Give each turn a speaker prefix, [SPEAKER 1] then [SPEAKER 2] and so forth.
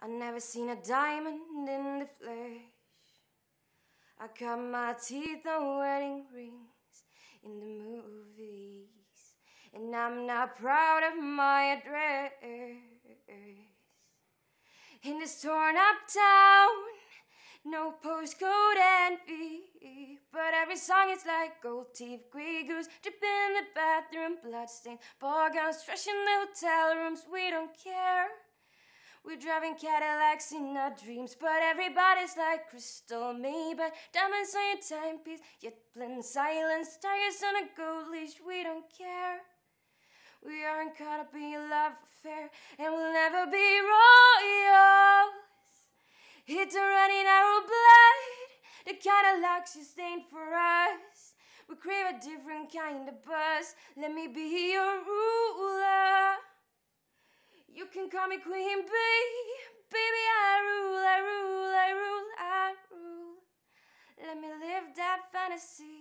[SPEAKER 1] I never seen a diamond in the flesh. I cut my teeth on wedding rings in the movies, and I'm not proud of my address. In this torn up town, no postcode envy, but every song is like gold teeth, grey goose dripping in the bathroom, bloodstained bar gowns, trash in the hotel rooms. We don't care. We're driving Cadillacs in our dreams, but everybody's like crystal maybe diamonds on your timepiece, yet blend silence. Tires on a gold leash, we don't care. We aren't caught up in your love affair, and we'll never be royals. Hit the running our blood, the Cadillacs you stained for us. We crave a different kind of buzz. Let me be your rule. You can call me Queen Bee. Baby, I rule, I rule, I rule, I rule. Let me live that fantasy.